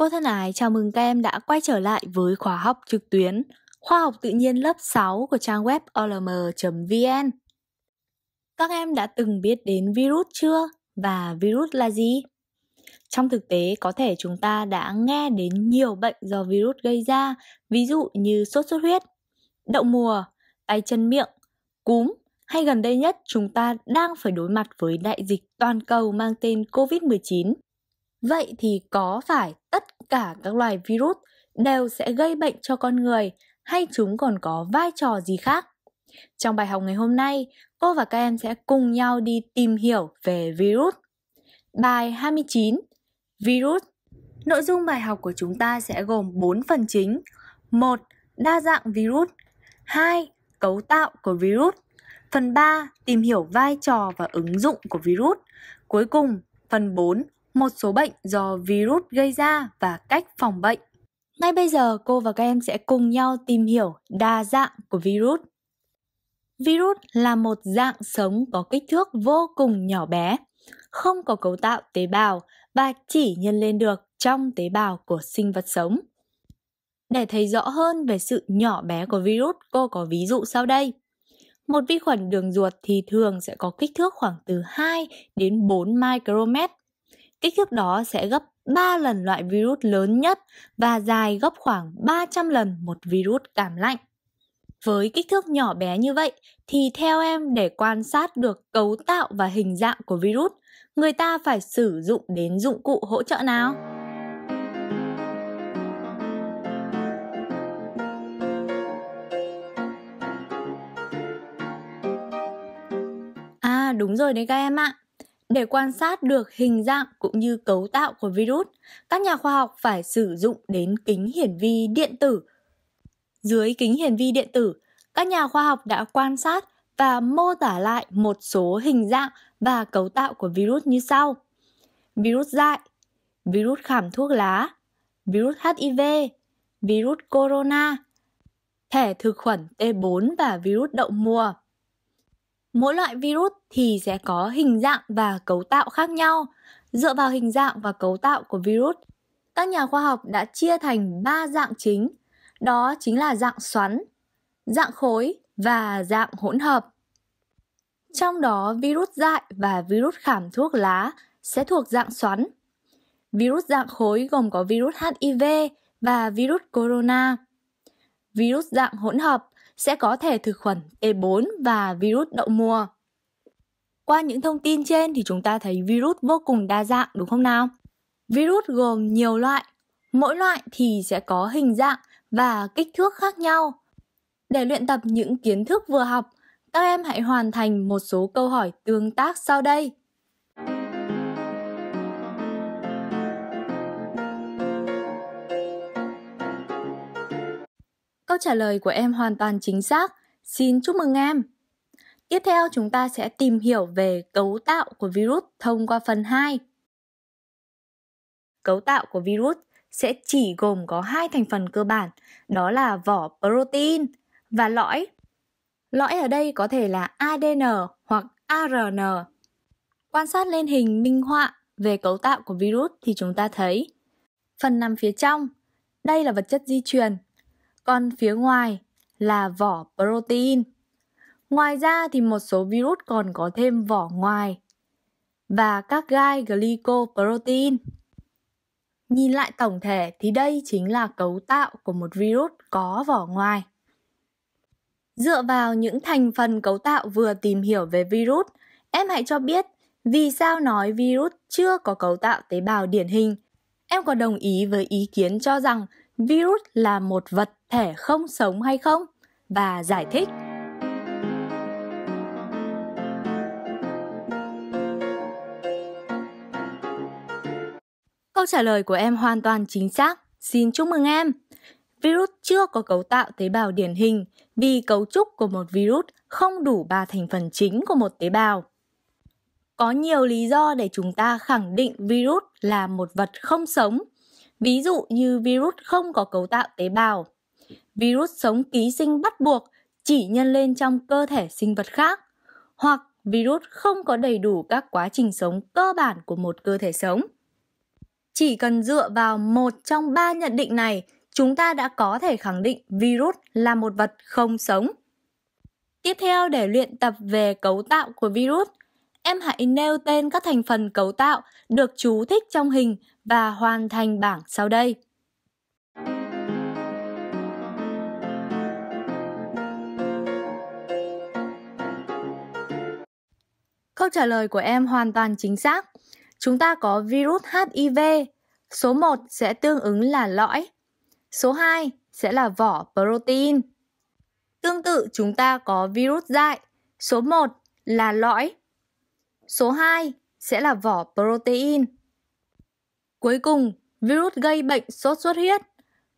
Cô thân ái, chào mừng các em đã quay trở lại với khóa học trực tuyến Khoa học tự nhiên lớp 6 của trang web olm.vn. Các em đã từng biết đến virus chưa? Và virus là gì? Trong thực tế, có thể chúng ta đã nghe đến nhiều bệnh do virus gây ra, ví dụ như sốt xuất huyết, đậu mùa, tay chân miệng, cúm, hay gần đây nhất chúng ta đang phải đối mặt với đại dịch toàn cầu mang tên COVID-19 Vậy thì có phải tất cả các loài virus đều sẽ gây bệnh cho con người hay chúng còn có vai trò gì khác? Trong bài học ngày hôm nay, cô và các em sẽ cùng nhau đi tìm hiểu về virus. Bài 29 Virus Nội dung bài học của chúng ta sẽ gồm 4 phần chính. 1. Đa dạng virus 2. Cấu tạo của virus Phần 3. Tìm hiểu vai trò và ứng dụng của virus Cuối cùng, phần 4 một số bệnh do virus gây ra và cách phòng bệnh. Ngay bây giờ, cô và các em sẽ cùng nhau tìm hiểu đa dạng của virus. Virus là một dạng sống có kích thước vô cùng nhỏ bé, không có cấu tạo tế bào và chỉ nhân lên được trong tế bào của sinh vật sống. Để thấy rõ hơn về sự nhỏ bé của virus, cô có ví dụ sau đây. Một vi khuẩn đường ruột thì thường sẽ có kích thước khoảng từ 2 đến 4 micromet Kích thước đó sẽ gấp 3 lần loại virus lớn nhất và dài gấp khoảng 300 lần một virus cảm lạnh. Với kích thước nhỏ bé như vậy thì theo em để quan sát được cấu tạo và hình dạng của virus, người ta phải sử dụng đến dụng cụ hỗ trợ nào? À đúng rồi đấy các em ạ. Để quan sát được hình dạng cũng như cấu tạo của virus, các nhà khoa học phải sử dụng đến kính hiển vi điện tử. Dưới kính hiển vi điện tử, các nhà khoa học đã quan sát và mô tả lại một số hình dạng và cấu tạo của virus như sau. Virus dại, virus khảm thuốc lá, virus HIV, virus corona, thẻ thực khuẩn T4 và virus đậu mùa. Mỗi loại virus thì sẽ có hình dạng và cấu tạo khác nhau. Dựa vào hình dạng và cấu tạo của virus, các nhà khoa học đã chia thành ba dạng chính. Đó chính là dạng xoắn, dạng khối và dạng hỗn hợp. Trong đó, virus dại và virus khảm thuốc lá sẽ thuộc dạng xoắn. Virus dạng khối gồm có virus HIV và virus corona. Virus dạng hỗn hợp sẽ có thể thực khuẩn e 4 và virus đậu mùa. Qua những thông tin trên thì chúng ta thấy virus vô cùng đa dạng đúng không nào? Virus gồm nhiều loại, mỗi loại thì sẽ có hình dạng và kích thước khác nhau. Để luyện tập những kiến thức vừa học, các em hãy hoàn thành một số câu hỏi tương tác sau đây. Câu trả lời của em hoàn toàn chính xác. Xin chúc mừng em. Tiếp theo chúng ta sẽ tìm hiểu về cấu tạo của virus thông qua phần 2. Cấu tạo của virus sẽ chỉ gồm có hai thành phần cơ bản, đó là vỏ protein và lõi. Lõi ở đây có thể là ADN hoặc ARN. Quan sát lên hình minh họa về cấu tạo của virus thì chúng ta thấy phần nằm phía trong, đây là vật chất di truyền còn phía ngoài là vỏ protein. Ngoài ra thì một số virus còn có thêm vỏ ngoài và các gai glycoprotein. Nhìn lại tổng thể thì đây chính là cấu tạo của một virus có vỏ ngoài. Dựa vào những thành phần cấu tạo vừa tìm hiểu về virus, em hãy cho biết vì sao nói virus chưa có cấu tạo tế bào điển hình. Em có đồng ý với ý kiến cho rằng virus là một vật thể không sống hay không và giải thích Câu trả lời của em hoàn toàn chính xác. Xin chúc mừng em. Virus chưa có cấu tạo tế bào điển hình vì cấu trúc của một virus không đủ ba thành phần chính của một tế bào. Có nhiều lý do để chúng ta khẳng định virus là một vật không sống Ví dụ như virus không có cấu tạo tế bào. Virus sống ký sinh bắt buộc chỉ nhân lên trong cơ thể sinh vật khác hoặc virus không có đầy đủ các quá trình sống cơ bản của một cơ thể sống. Chỉ cần dựa vào một trong ba nhận định này, chúng ta đã có thể khẳng định virus là một vật không sống. Tiếp theo để luyện tập về cấu tạo của virus, em hãy nêu tên các thành phần cấu tạo được chú thích trong hình và hoàn thành bảng sau đây. Câu trả lời của em hoàn toàn chính xác. Chúng ta có virus HIV. Số 1 sẽ tương ứng là lõi. Số 2 sẽ là vỏ protein. Tương tự chúng ta có virus dại. Số 1 là lõi. Số 2 sẽ là vỏ protein. Cuối cùng, virus gây bệnh sốt xuất huyết.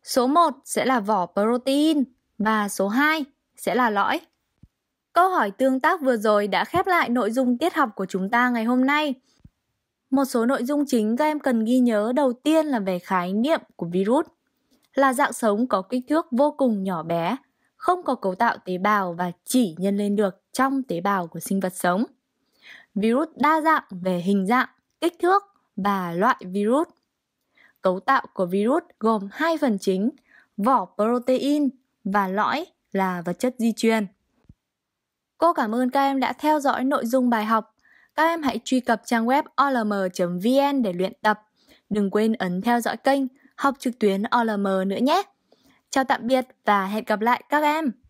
Số 1 sẽ là vỏ protein và số 2 sẽ là lõi. Câu hỏi tương tác vừa rồi đã khép lại nội dung tiết học của chúng ta ngày hôm nay. Một số nội dung chính các em cần ghi nhớ đầu tiên là về khái niệm của virus, là dạng sống có kích thước vô cùng nhỏ bé, không có cấu tạo tế bào và chỉ nhân lên được trong tế bào của sinh vật sống. Virus đa dạng về hình dạng, kích thước và loại virus. Cấu tạo của virus gồm hai phần chính, vỏ protein và lõi là vật chất di truyền. Cô cảm ơn các em đã theo dõi nội dung bài học. Các em hãy truy cập trang web olm.vn để luyện tập. Đừng quên ấn theo dõi kênh học trực tuyến OLM nữa nhé. Chào tạm biệt và hẹn gặp lại các em.